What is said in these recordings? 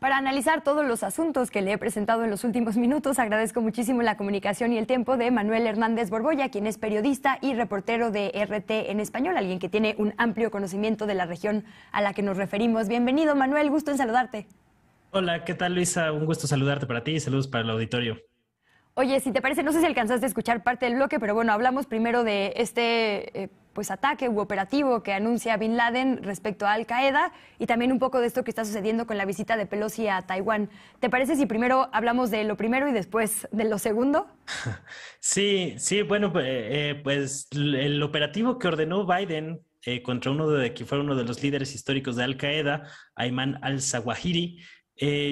Para analizar todos los asuntos que le he presentado en los últimos minutos, agradezco muchísimo la comunicación y el tiempo de Manuel Hernández Borbolla, quien es periodista y reportero de RT en español, alguien que tiene un amplio conocimiento de la región a la que nos referimos. Bienvenido, Manuel, gusto en saludarte. Hola, ¿qué tal, Luisa? Un gusto saludarte para ti y saludos para el auditorio. Oye, si te parece, no sé si alcanzaste a escuchar parte del bloque, pero bueno, hablamos primero de este eh, pues ataque u operativo que anuncia Bin Laden respecto a Al Qaeda y también un poco de esto que está sucediendo con la visita de Pelosi a Taiwán. ¿Te parece si primero hablamos de lo primero y después de lo segundo? Sí, sí, bueno, eh, eh, pues el operativo que ordenó Biden eh, contra uno de que fue uno de los líderes históricos de Al Qaeda, Ayman al-Zawahiri,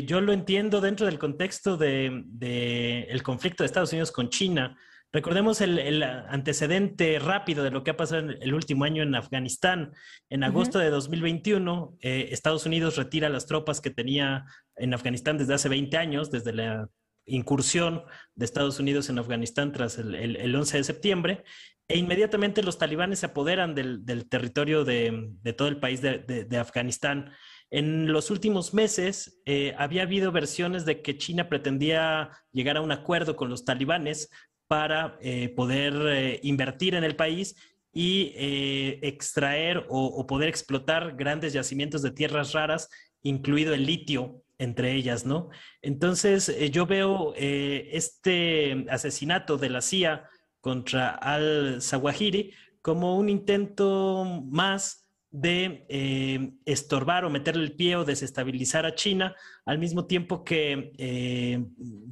yo lo entiendo dentro del contexto del de, el conflicto de Estados Unidos con China Recordemos el, antecedente rápido de lo que ha pasado en el último año en Afganistán. En agosto de 2021, eh, Estados Unidos retira las tropas que tenía en Afganistán desde hace 20 años, desde la incursión de Estados Unidos en Afganistán tras el, 11 de septiembre, e inmediatamente los talibanes se apoderan del, territorio de, todo el país de, Afganistán. En los últimos meses eh, había habido versiones de que China pretendía llegar a un acuerdo con los talibanes para eh, poder eh, invertir en el país y eh, extraer o, poder explotar grandes yacimientos de tierras raras, incluido el litio entre ellas, ¿no? Entonces yo veo este asesinato de la CIA contra al Sawahiri como un intento más de eh, estorbar o meterle el pie o desestabilizar a China, al mismo tiempo que eh,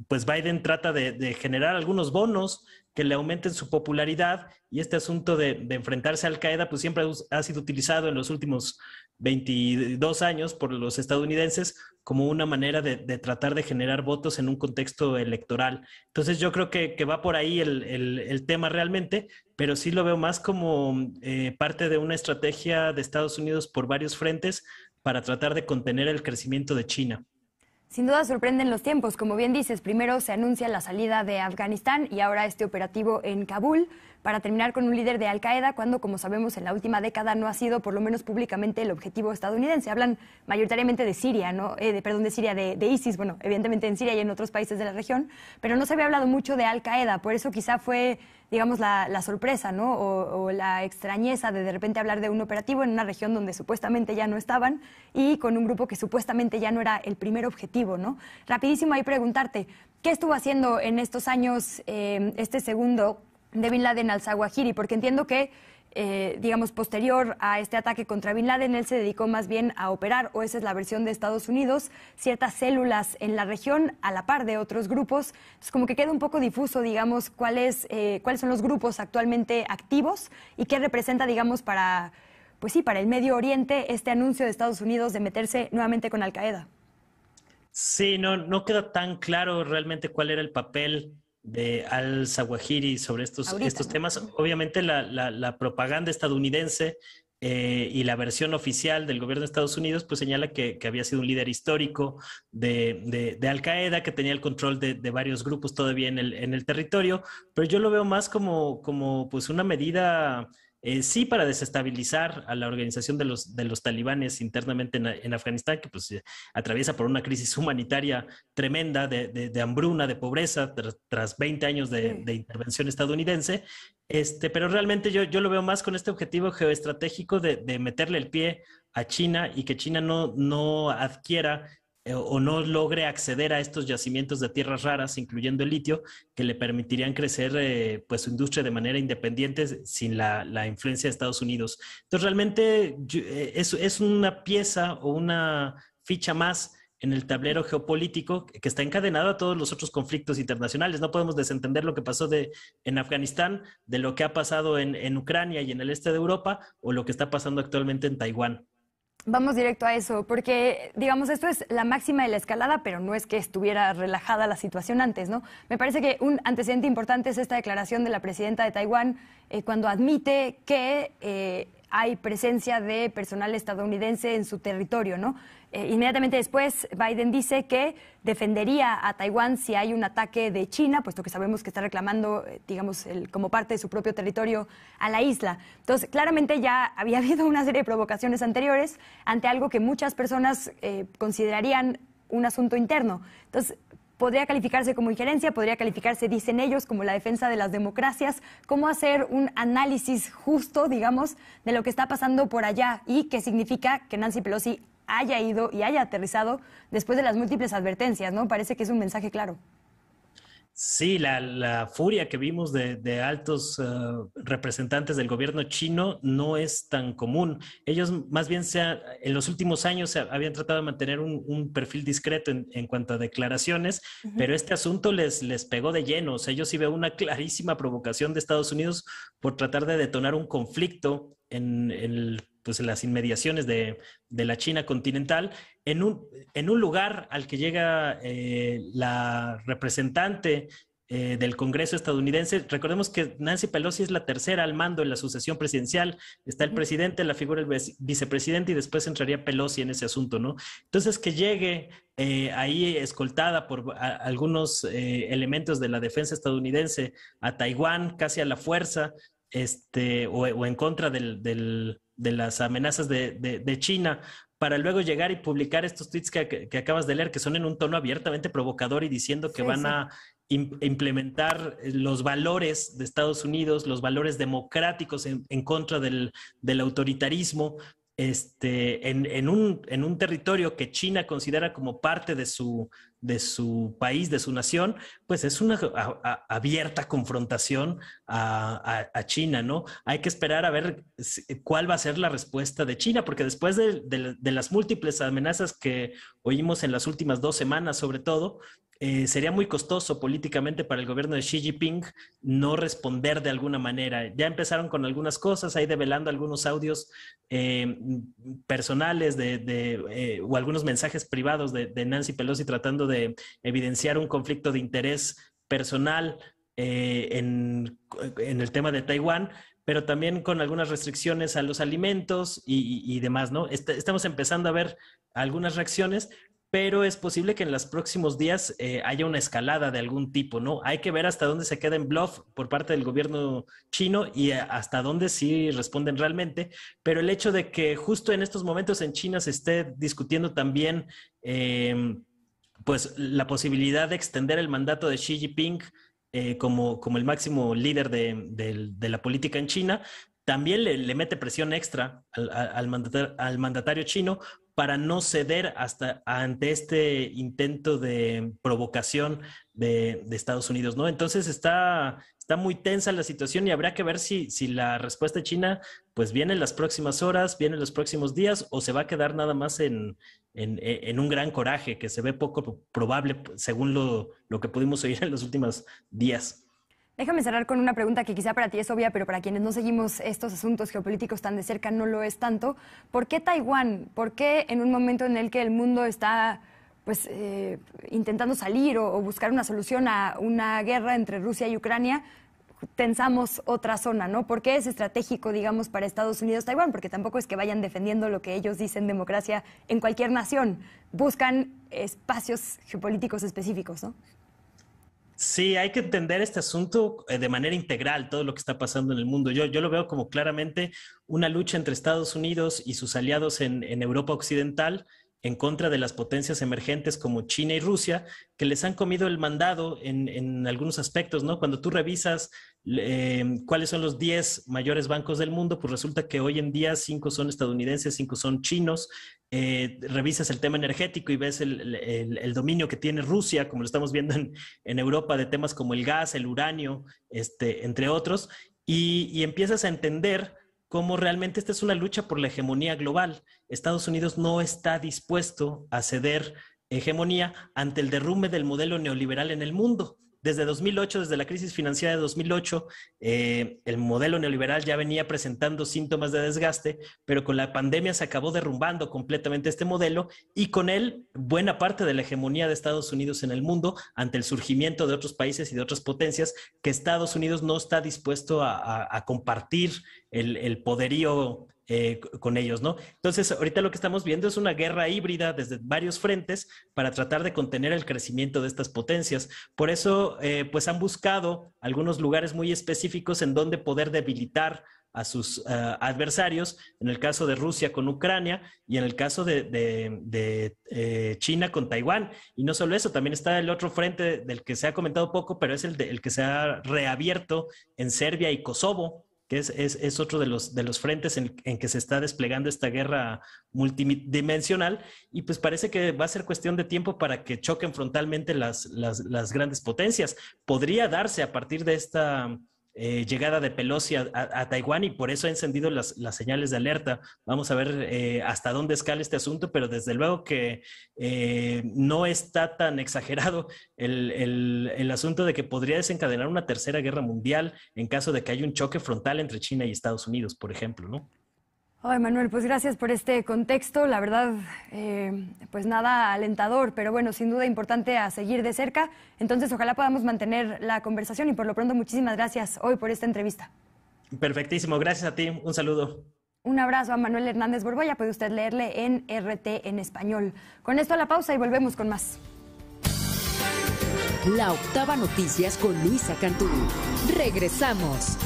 pues Biden trata de, de, generar algunos bonos que le aumenten su popularidad y este asunto de, enfrentarse a Al Qaeda pues siempre ha sido utilizado en los últimos 22 años por los estadounidenses como una manera de, tratar de generar votos en un contexto electoral. Entonces yo creo que, va por ahí el, tema realmente, pero sí lo veo más como eh, parte de una estrategia de Estados Unidos por varios frentes para tratar de contener el crecimiento de China. Sin duda sorprenden los tiempos. Como bien dices, primero se anuncia la salida de Afganistán y ahora este operativo en Kabul para terminar con un líder de Al Qaeda cuando, como sabemos, en la última década no ha sido, por lo menos públicamente, el objetivo estadounidense. Hablan mayoritariamente de Siria, ¿no? Eh, de, perdón, de Siria, de, ISIS, bueno, evidentemente en Siria y en otros países de la región, pero no se había hablado mucho de Al Qaeda, por eso quizá fue digamos, la, sorpresa, ¿no? O, la extrañeza de de repente hablar de un operativo en una región donde supuestamente ya no estaban y con un grupo que supuestamente ya no era el primer objetivo, ¿no? Rapidísimo ahí preguntarte, ¿qué estuvo haciendo en estos años eh, este segundo de Bin Laden al Zawahiri, porque entiendo que, eh, digamos, posterior a este ataque contra Bin Laden, él se dedicó más bien a operar, o esa es la versión de Estados Unidos, ciertas células en la región a la par de otros grupos. Es como que queda un poco difuso, digamos, cuáles eh, cuáles son los grupos actualmente activos y qué representa, digamos, para, pues sí, para el Medio Oriente este anuncio de Estados Unidos de meterse nuevamente con Al Qaeda. Sí, no, no queda tan claro realmente cuál era el papel de al Sawahiri sobre estos, estos temas. Obviamente la, propaganda estadounidense eh, y la versión oficial del gobierno de Estados Unidos pues señala que, había sido un líder histórico de, Al-Qaeda, que tenía el control de, varios grupos todavía en el, territorio, pero yo lo veo más como, como pues una medida eh, sí para desestabilizar a la organización de los, talibanes internamente en, Afganistán, que pues, eh, atraviesa por una crisis humanitaria tremenda de, hambruna, de pobreza, tras, 20 años de, intervención estadounidense. Este, pero realmente yo, yo lo veo más con este objetivo geoestratégico de, meterle el pie a China y que China no, no adquiera eh, o no logre acceder a estos yacimientos de tierras raras, incluyendo el litio, que le permitirían crecer eh, pues su industria de manera independiente sin la, influencia de Estados Unidos. Entonces realmente eh, eso es, una pieza o una ficha más en el tablero geopolítico que está encadenado a todos los otros conflictos internacionales. No podemos desentender lo que pasó de, en Afganistán, de lo que ha pasado en, en Ucrania y en el este de Europa, o lo que está pasando actualmente en Taiwán. Vamos directo a eso, porque digamos, esto es la máxima de la escalada, pero no es que estuviera relajada la situación antes, ¿no? Me parece que un antecedente importante es esta declaración de la presidenta de Taiwán eh, cuando admite que eh, hay presencia de personal estadounidense en su territorio, ¿no? Eh, inmediatamente después, Biden dice que defendería a Taiwán si hay un ataque de China, puesto que sabemos que está reclamando, eh, digamos, como parte de su propio territorio a la isla. Entonces, claramente ya había habido una serie de provocaciones anteriores ante algo que muchas personas eh, considerarían un asunto interno. Entonces, podría calificarse como injerencia, podría calificarse, dicen ellos, como la defensa de las democracias, cómo hacer un análisis justo, digamos, de lo que está pasando por allá y qué significa que Nancy Pelosi haya ido y haya aterrizado después de las múltiples advertencias, ¿no? Parece que es un mensaje claro. Sí, la, furia que vimos de, altos eh, representantes del gobierno chino no es tan común. Ellos más bien se en los últimos años se habían tratado de mantener un, perfil discreto en, cuanto a declaraciones, pero este asunto les, les pegó de lleno. O sea, yo sí veo una clarísima provocación de Estados Unidos por tratar de detonar un conflicto en el pues, las inmediaciones de, la China continental, en un, en un lugar al que llega eh, la representante eh, del Congreso estadounidense. Recordemos que Nancy Pelosi es la tercera al mando en la sucesión presidencial. Está el presidente, la figura del vicepresidente y después entraría Pelosi en ese asunto, ¿no? Entonces, que llegue eh, ahí escoltada por algunos elementos de la defensa estadounidense a Taiwán casi a la fuerza, este, o, en contra del de las amenazas de, China para luego llegar y publicar estos tweets que, acabas de leer, que son en un tono abiertamente provocador y diciendo que van a implementar eh, los valores de Estados Unidos, los valores democráticos en, contra del, autoritarismo, este, en, un, en, un, territorio que China considera como parte de su, de su país, de su nación, pues es una abierta confrontación a, China, ¿no? Hay que esperar a ver cuál va a ser la respuesta de China, porque después de, las múltiples amenazas que oímos en las últimas dos semanas, sobre todo, eh, sería muy costoso políticamente para el gobierno de Xi Jinping no responder de alguna manera. Ya empezaron con algunas cosas, ahí develando algunos audios eh, personales de, eh, o algunos mensajes privados de, de Nancy Pelosi tratando de evidenciar un conflicto de interés personal eh, en, el tema de Taiwán, pero también con algunas restricciones a los alimentos y, demás, ¿no? Este, estamos empezando a ver algunas reacciones, pero es posible que en los próximos días eh, haya una escalada de algún tipo, ¿no? Hay que ver hasta dónde se queda en bluff por parte del gobierno chino y hasta dónde sí responden realmente, pero el hecho de que justo en estos momentos en China se esté discutiendo también... Eh, pues la posibilidad de extender el mandato de Xi Jinping eh, como, como el máximo líder de, la política en China, también le, mete presión extra al, al, al, mandatario, chino para no ceder hasta ante este intento de provocación de, Estados Unidos, ¿no? Entonces está, está muy tensa la situación y habrá que ver si, la respuesta china pues viene en las próximas horas, viene en los próximos días o se va a quedar nada más en, un gran coraje que se ve poco probable según lo, lo que pudimos oír en los últimos días. Déjame cerrar con una pregunta que quizá para ti es obvia, pero para quienes no seguimos estos asuntos geopolíticos tan de cerca no lo es tanto. ¿Por qué Taiwán? ¿Por qué en un momento en el que el mundo está pues eh, intentando salir o, buscar una solución a una guerra entre Rusia y Ucrania, tensamos otra zona, ¿no? ¿Por qué es estratégico, digamos, para Estados Unidos Taiwán? Porque tampoco es que vayan defendiendo lo que ellos dicen democracia en cualquier nación. Buscan espacios geopolíticos específicos, ¿no? Sí, hay que entender este asunto eh, de manera integral, todo lo que está pasando en el mundo. Yo, yo lo veo como claramente una lucha entre Estados Unidos y sus aliados en, en Europa Occidental en contra de las potencias emergentes como China y Rusia, que les han comido el mandado en, algunos aspectos, ¿no? Cuando tú revisas em, cuáles son los 10 mayores bancos del mundo, pues resulta que hoy en día 5 son estadounidenses, 5 son chinos. Eh, revisas el tema energético y ves el, dominio que tiene Rusia, como lo estamos viendo en, Europa, de temas como el gas, el uranio, este, entre otros, y, y empiezas a entender como realmente esta es una lucha por la hegemonía global. Estados Unidos no está dispuesto a ceder hegemonía ante el derrumbe del modelo neoliberal en el mundo desde 2008, desde la crisis financiera de 2008, eh, el modelo neoliberal ya venía presentando síntomas de desgaste, pero con la pandemia se acabó derrumbando completamente este modelo y con él buena parte de la hegemonía de Estados Unidos en el mundo ante el surgimiento de otros países y de otras potencias que Estados Unidos no está dispuesto a, compartir el, el poderío eh, con ellos, ¿no? Entonces, ahorita lo que estamos viendo es una guerra híbrida desde varios frentes para tratar de contener el crecimiento de estas potencias. Por eso, eh, pues han buscado algunos lugares muy específicos en donde poder debilitar a sus eh, adversarios, en el caso de Rusia con Ucrania y en el caso de, China con Taiwán. Y no solo eso, también está el otro frente del que se ha comentado poco, pero es el que se ha reabierto en Serbia y Kosovo, que es, otro de los, de los frentes en, que se está desplegando esta guerra multidimensional y pues parece que va a ser cuestión de tiempo para que choquen frontalmente las grandes potencias. Podría darse a partir de esta eh, llegada de Pelosi a, Taiwán y por eso ha encendido las, señales de alerta. Vamos a ver eh, hasta dónde escala este asunto, pero desde luego que eh, no está tan exagerado el, el, asunto de que podría desencadenar una tercera guerra mundial en caso de que haya un choque frontal entre China y Estados Unidos, por ejemplo, ¿no? Ay, Manuel, pues gracias por este contexto. La verdad, eh, pues nada alentador, pero bueno, sin duda importante a seguir de cerca. Entonces, ojalá podamos mantener la conversación y por lo pronto, muchísimas gracias hoy por esta entrevista. Perfectísimo, gracias a ti. Un saludo. Un abrazo a Manuel Hernández Borboya. Puede usted leerle en RT en español. Con esto a la pausa y volvemos con más. La octava noticias con Luisa Cantú. Regresamos.